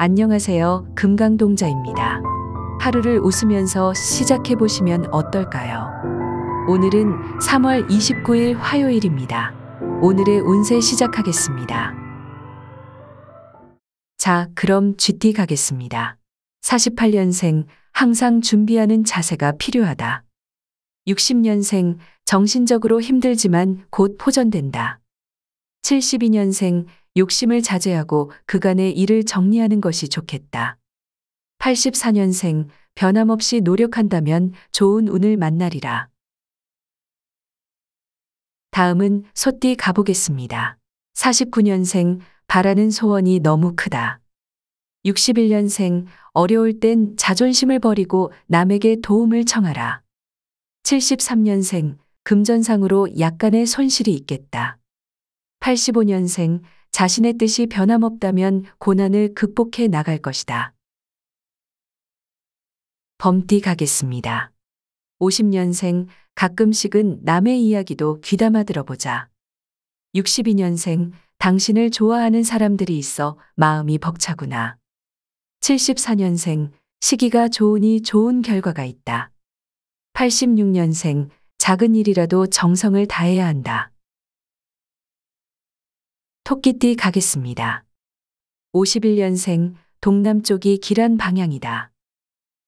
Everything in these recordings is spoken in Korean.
안녕하세요. 금강동자입니다. 하루를 웃으면서 시작해 보시면 어떨까요? 오늘은 3월 29일 화요일입니다. 오늘의 운세 시작하겠습니다. 자, 그럼 GT 가겠습니다. 48년생, 항상 준비하는 자세가 필요하다. 60년생, 정신적으로 힘들지만 곧 포전된다. 72년생, 욕심을 자제하고 그간의 일을 정리하는 것이 좋겠다. 84년생 변함없이 노력한다면 좋은 운을 만나리라. 다음은 소띠 가보겠습니다. 49년생 바라는 소원이 너무 크다. 61년생 어려울 땐 자존심을 버리고 남에게 도움을 청하라. 73년생 금전상으로 약간의 손실이 있겠다. 85년생 자신의 뜻이 변함없다면 고난을 극복해 나갈 것이다. 범띠가겠습니다. 50년생 가끔씩은 남의 이야기도 귀담아 들어보자. 62년생 당신을 좋아하는 사람들이 있어 마음이 벅차구나. 74년생 시기가 좋으니 좋은 결과가 있다. 86년생 작은 일이라도 정성을 다해야 한다. 토끼띠 가겠습니다. 51년생 동남쪽이 길한 방향이다.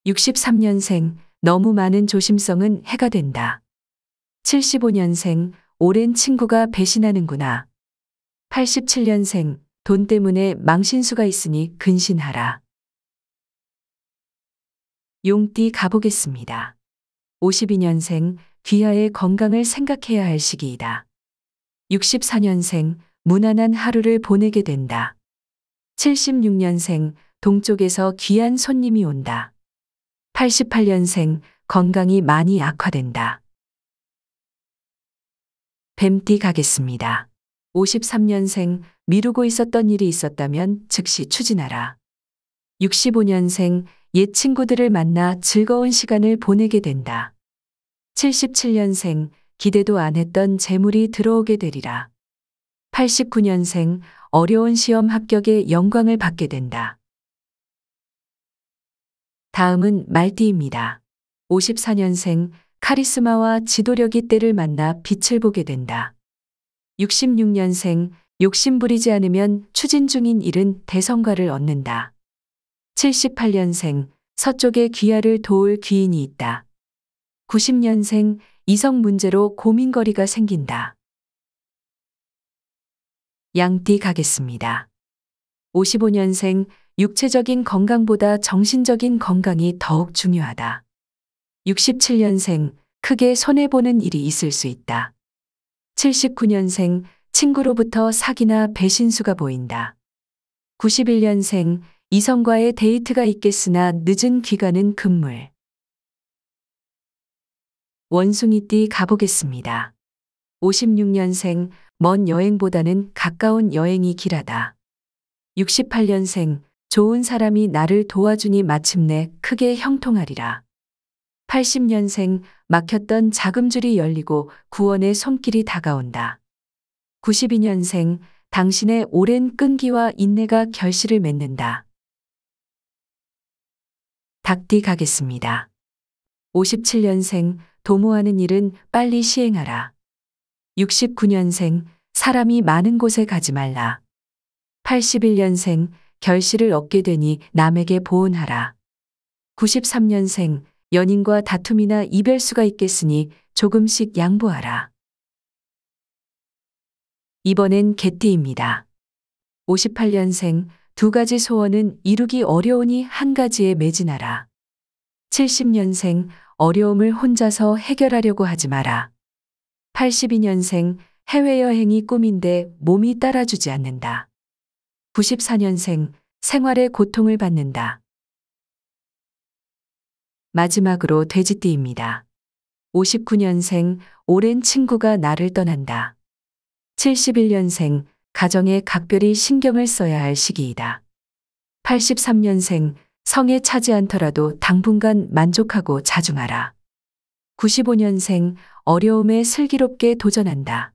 63년생 너무 많은 조심성은 해가 된다. 75년생 오랜 친구가 배신하는구나. 87년생 돈 때문에 망신수가 있으니 근신하라. 용띠 가보겠습니다. 52년생 귀하의 건강을 생각해야 할 시기이다. 64년생 무난한 하루를 보내게 된다. 76년생 동쪽에서 귀한 손님이 온다. 88년생 건강이 많이 악화된다. 뱀띠 가겠습니다. 53년생 미루고 있었던 일이 있었다면 즉시 추진하라. 65년생 옛 친구들을 만나 즐거운 시간을 보내게 된다. 77년생 기대도 안 했던 재물이 들어오게 되리라. 89년생 어려운 시험 합격에 영광을 받게 된다. 다음은 말띠입니다. 54년생 카리스마와 지도력이 때를 만나 빛을 보게 된다. 66년생 욕심 부리지 않으면 추진 중인 일은 대성과를 얻는다. 78년생 서쪽의 귀하를 도울 귀인이 있다. 90년생 이성 문제로 고민거리가 생긴다. 양띠 가겠습니다. 55년생 육체적인 건강보다 정신적인 건강이 더욱 중요하다. 67년생 크게 손해보는 일이 있을 수 있다. 79년생 친구로부터 사기나 배신수가 보인다. 91년생 이성과의 데이트가 있겠으나 늦은 귀가는 금물. 원숭이띠 가보겠습니다. 56년생 먼 여행보다는 가까운 여행이 길하다. 68년생 좋은 사람이 나를 도와주니 마침내 크게 형통하리라. 80년생 막혔던 자금줄이 열리고 구원의 손길이 다가온다. 92년생 당신의 오랜 끈기와 인내가 결실을 맺는다. 닭띠 가겠습니다. 57년생 도모하는 일은 빨리 시행하라. 69년생 사람이 많은 곳에 가지 말라. 81년생 결실을 얻게 되니 남에게 보온하라 93년생 연인과 다툼이나 이별수가 있겠으니 조금씩 양보하라. 이번엔 개띠입니다. 58년생 두 가지 소원은 이루기 어려우니 한 가지에 매진하라. 70년생 어려움을 혼자서 해결하려고 하지 마라. 82년생 해외여행이 꿈인데 몸이 따라주지 않는다. 94년생 생활의 고통을 받는다. 마지막으로 돼지띠입니다. 59년생 오랜 친구가 나를 떠난다. 71년생 가정에 각별히 신경을 써야 할 시기이다. 83년생 성에 차지 않더라도 당분간 만족하고 자중하라. 95년생 어려움에 슬기롭게 도전한다.